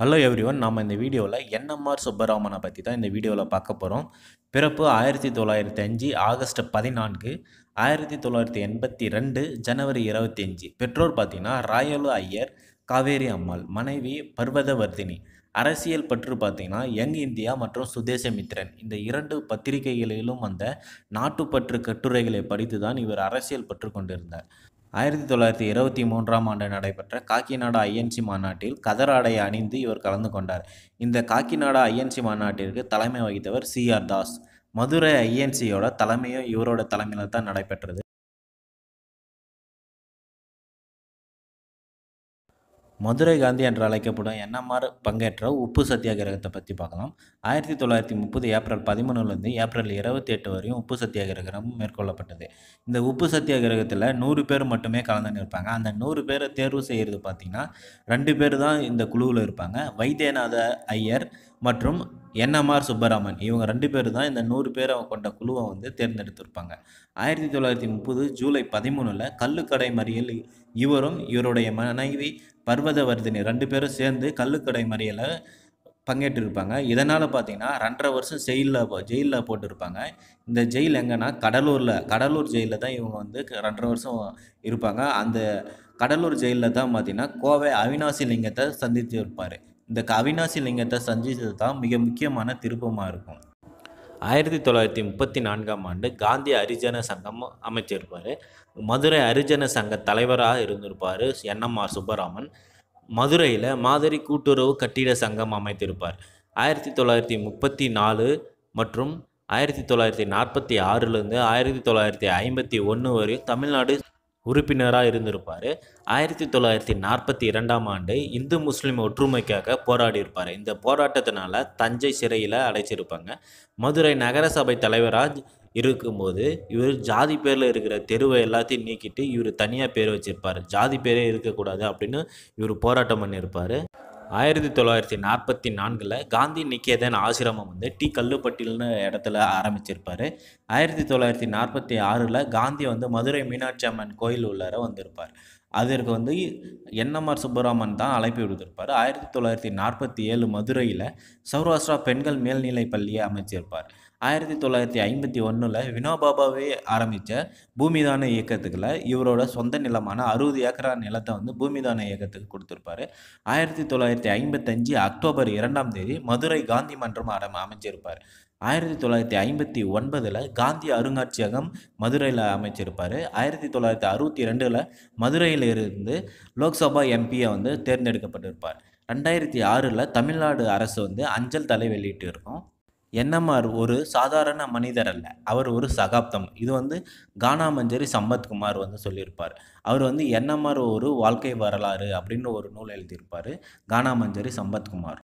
hello every one நாம் இந்த வீடியோவில் என்எம்ஆர் சுப்பராமனை பற்றி தான் இந்த வீடியோவில் பார்க்க போகிறோம் பிறப்பு ஆயிரத்தி தொள்ளாயிரத்தி அஞ்சு ஆகஸ்ட் பதினான்கு ஆயிரத்தி தொள்ளாயிரத்தி எண்பத்தி ரெண்டு ஜனவரி இருபத்தி அஞ்சு பெற்றோர் பார்த்தீங்கன்னா ராயலு ஐயர் காவேரி அம்மாள் மனைவி பர்வதவர்தினி அரசியல் பற்று பார்த்தீங்கன்னா யங் இந்தியா மற்றும் சுதேசமித்ரன் இந்த இரண்டு பத்திரிகைகளிலும் வந்த நாட்டுப்பற்று கட்டுரைகளை படித்து தான் இவர் அரசியல் பற்று கொண்டிருந்தார் ஆயிரத்தி தொள்ளாயிரத்தி இருபத்தி மூன்றாம் ஆண்டு நடைபெற்ற காக்கிநாடா ஐஎன்சி மாநாட்டில் கதர் ஆடை அணிந்து இவர் கலந்து கொண்டார் இந்த காக்கிநாடா ஐஎன்சி மாநாட்டிற்கு தலைமை வகித்தவர் சி ஆர் தாஸ் மதுரை ஐஎன்சியோட தலைமையும் இவரோட தலைமையில் தான் நடைபெற்றது மதுரை காந்தி என்று அழைக்கப்படும் என்எம்ஆர் பங்கேற்ற உப்பு சத்தியாகிரகத்தை பற்றி பார்க்கலாம் ஆயிரத்தி தொள்ளாயிரத்தி முப்பது ஏப்ரல் பதிமூணுலேருந்து ஏப்ரல் இருபத்தி எட்டு வரையும் உப்பு சத்தியாகிரகம் மேற்கொள்ளப்பட்டது இந்த உப்பு சத்தியாகிரகத்தில் நூறு பேர் மட்டுமே கலந்துன்னு இருப்பாங்க அந்த நூறு பேரை தேர்வு செய்கிறது பார்த்திங்கன்னா ரெண்டு பேர் தான் இந்த குழுவில் இருப்பாங்க வைத்தியநாத ஐயர் மற்றும் என்எம்ஆர் சுப்பராமன் இவங்க ரெண்டு பேர் தான் இந்த நூறு பேரை கொண்ட குழுவை வந்து தேர்ந்தெடுத்திருப்பாங்க ஆயிரத்தி தொள்ளாயிரத்தி முப்பது ஜூலை பதிமூணில் கல்லுக்கடை மறியல் இவரும் இவருடைய மனைவி பர்வதவர்தினி ரெண்டு பேரும் சேர்ந்து கல்லுக்கடை மறியலில் பங்கேற்றிருப்பாங்க இதனால் பார்த்தீங்கன்னா ரெண்டரை வருஷம் ஜெயிலில் ஜெயிலில் போட்டிருப்பாங்க இந்த ஜெயில் எங்கன்னா கடலூரில் கடலூர் ஜெயிலில் தான் இவங்க வந்து ரெண்டரை வருஷம் இருப்பாங்க அந்த கடலூர் ஜெயிலில் தான் பார்த்தீங்கன்னா கோவை அவினாசி லிங்கத்தை சந்தித்து இருப்பார் இந்த அவினாசி லிங்கத்தை சந்தித்தது தான் மிக முக்கியமான திருப்பமாக இருக்கும் ஆயிரத்தி தொள்ளாயிரத்தி முப்பத்தி நான்காம் ஆண்டு காந்தி ஹரிஜன சங்கம் அமைச்சிருப்பார் மதுரை ஹரிஜன சங்க தலைவராக இருந்திருப்பார் என்எம்ஆர் சுப்பராமன் மதுரையில் மாதிரி கூட்டுறவு கட்டிட சங்கம் அமைத்திருப்பார் ஆயிரத்தி தொள்ளாயிரத்தி முப்பத்தி நாலு மற்றும் ஆயிரத்தி தொள்ளாயிரத்தி நாற்பத்தி ஆறுலேருந்து ஆயிரத்தி தொள்ளாயிரத்தி ஐம்பத்தி ஒன்று வரையும் தமிழ்நாடு உறுப்பினராக இருந்திருப்பார் ஆயிரத்தி தொள்ளாயிரத்தி நாற்பத்தி இரண்டாம் ஆண்டு இந்து முஸ்லீம் ஒற்றுமைக்காக போராடி இருப்பார் இந்த போராட்டத்தினால் தஞ்சை சிறையில் அடைச்சிருப்பாங்க மதுரை நகரசபை தலைவராக இருக்கும்போது இவர் ஜாதி பேரில் இருக்கிற தெருவை எல்லாத்தையும் நீக்கிட்டு இவர் தனியாக பேர் வச்சுருப்பார் ஜாதி பேரே இருக்கக்கூடாது அப்படின்னு இவர் போராட்டம் பண்ணியிருப்பார் ஆயிரத்தி தொள்ளாயிரத்தி நாற்பத்தி நான்கில் காந்தி நிக்கேதன் ஆசிரமம் வந்து டி கல்லுப்பட்டில்னு இடத்துல ஆரம்பிச்சிருப்பார் ஆயிரத்தி தொள்ளாயிரத்தி நாற்பத்தி ஆறில் காந்தி வந்து மதுரை மீனாட்சி அம்மன் கோயில் உள்ளார வந்திருப்பார் அதற்கு வந்து என்எம்ஆர் சுப்பராமன் தான் அழைப்பு விடுத்திருப்பார் ஆயிரத்தி தொள்ளாயிரத்தி நாற்பத்தி ஏழு மதுரையில் சௌராஷ்டிரா பெண்கள் மேல்நிலை பள்ளியை அமைச்சிருப்பார் ஆயிரத்தி தொள்ளாயிரத்தி ஐம்பத்தி ஒன்றில் வினோபாபாவே ஆரம்பித்த பூமிதான இயக்கத்துக்கில் இவரோட சொந்த நிலமான அறுபது ஏக்கரா நிலத்தை வந்து பூமிதான இயக்கத்துக்கு கொடுத்துருப்பாரு ஆயிரத்தி தொள்ளாயிரத்தி ஐம்பத்தஞ்சு அக்டோபர் இரண்டாம் தேதி மதுரை காந்தி மன்றம் ஆரம் அமைச்சிருப்பார் ஆயிரத்தி தொள்ளாயிரத்தி ஐம்பத்தி ஒன்பதில் காந்தி அருங்காட்சியகம் மதுரையில் அமைச்சிருப்பார் ஆயிரத்தி தொள்ளாயிரத்தி அறுபத்தி ரெண்டில் மதுரையிலிருந்து லோக்சபா எம்பியை வந்து தேர்ந்தெடுக்கப்பட்டிருப்பார் ரெண்டாயிரத்தி ஆறில் தமிழ்நாடு அரசு வந்து அஞ்சல் தலை வெளியிட்டு இருக்கும் என்எம்ஆர் ஒரு சாதாரண மனிதர் அல்ல அவர் ஒரு சகாப்தம் இது வந்து கானா மஞ்சரி சம்பத்குமார் வந்து சொல்லியிருப்பார் அவர் வந்து என்எம்ஆர் ஒரு வாழ்க்கை வரலாறு அப்படின்னு ஒரு நூல் எழுதியிருப்பார் கானா மஞ்சரி சம்பத்குமார்